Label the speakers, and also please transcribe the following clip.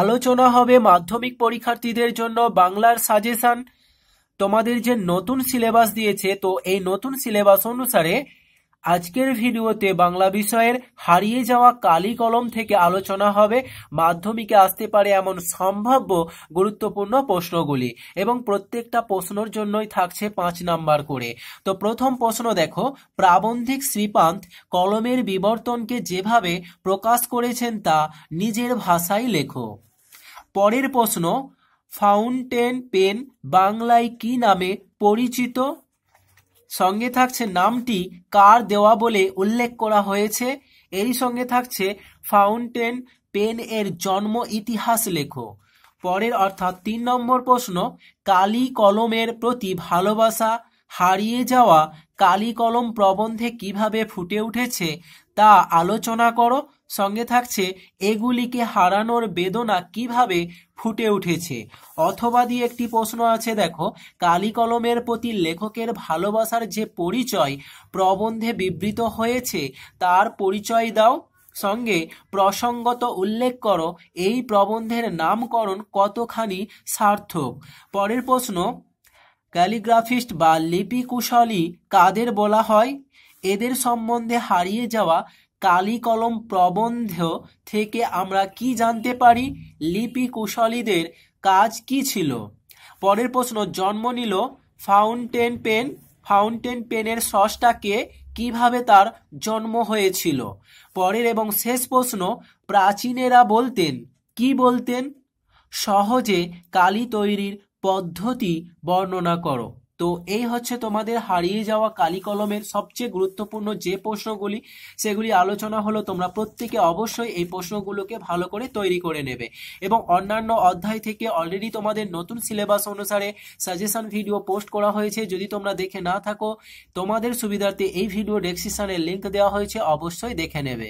Speaker 1: আলোচনা হবে মাধ্যমিক পরীক্ষার্থীদের জন্য বাংলার সাজেশন তোমাদের যে নতুন সিলেবাস দিয়েছে তো এই নতুন সিলেবাস অনুসারে আজকের ভিডিওতে বাংলা বিষয়ের হারিয়ে যাওয়া কালি কলম থেকে আলোচনা হবে মাধ্যমিকে আসতে পারে এমন সম্ভাব্য গুরুত্বপূর্ণ প্রশ্নগুলি এবং প্রত্যেকটা প্রশ্নর জন্যই থাকছে পাঁচ নাম্বার করে তো প্রথম প্রশ্ন দেখো প্রাবন্ধিক শ্রীপান্ত কলমের বিবর্তনকে যেভাবে প্রকাশ করেছেন তা নিজের ভাষায় লেখো পরের প্রশ্ন ফাউন্টেন পেন বাংলায় কি নামে পরিচিত সঙ্গে থাকছে নামটি কার দেওয়া বলে উল্লেখ করা হয়েছে এই সঙ্গে থাকছে ফাউন্টেন পেন এর জন্ম ইতিহাস লেখো পরের অর্থাৎ তিন নম্বর প্রশ্ন কালী কলমের প্রতি ভালোবাসা হারিয়ে যাওয়া কালী কলম প্রবন্ধে কিভাবে ফুটে উঠেছে তা আলোচনা করো সঙ্গে থাকছে এগুলিকে হারানোর বেদনা কিভাবে ফুটে উঠেছে অথবা দিয়ে একটি প্রশ্ন আছে দেখো কালিকলমের কলমের প্রতি লেখকের ভালোবাসার যে পরিচয় প্রবন্ধে বিবৃত হয়েছে তার পরিচয় দাও সঙ্গে প্রসঙ্গত উল্লেখ করো এই প্রবন্ধের নামকরণ কতখানি সার্থক পরের প্রশ্ন ক্যালিগ্রাফিস্ট বা লিপিকুশলী কাদের বলা হয় এদের সম্বন্ধে হারিয়ে যাওয়া কালিকলম কলম প্রবন্ধ থেকে আমরা কি জানতে পারি লিপিকুশলীদের কাজ কি ছিল পরের প্রশ্ন জন্ম নিল ফাউন্টেন পেন ফাউন্টেন পেনের সসটাকে কিভাবে তার জন্ম হয়েছিল পরের এবং শেষ প্রশ্ন প্রাচীনেরা বলতেন কি বলতেন সহজে কালি তৈরির পদ্ধতি বর্ণনা করো তো এই হচ্ছে তোমাদের হারিয়ে যাওয়া কালি কলমের সবচেয়ে গুরুত্বপূর্ণ যে প্রশ্নগুলি সেগুলি আলোচনা হলো তোমরা প্রত্যেকে অবশ্যই এই প্রশ্নগুলোকে ভালো করে তৈরি করে নেবে এবং অন্যান্য অধ্যায় থেকে অলরেডি তোমাদের নতুন সিলেবাস অনুসারে সাজেশন ভিডিও পোস্ট করা হয়েছে যদি তোমরা দেখে না থাকো তোমাদের সুবিধার্থে এই ভিডিও ডেসক্রিপশানে লিঙ্ক দেওয়া হয়েছে অবশ্যই দেখে নেবে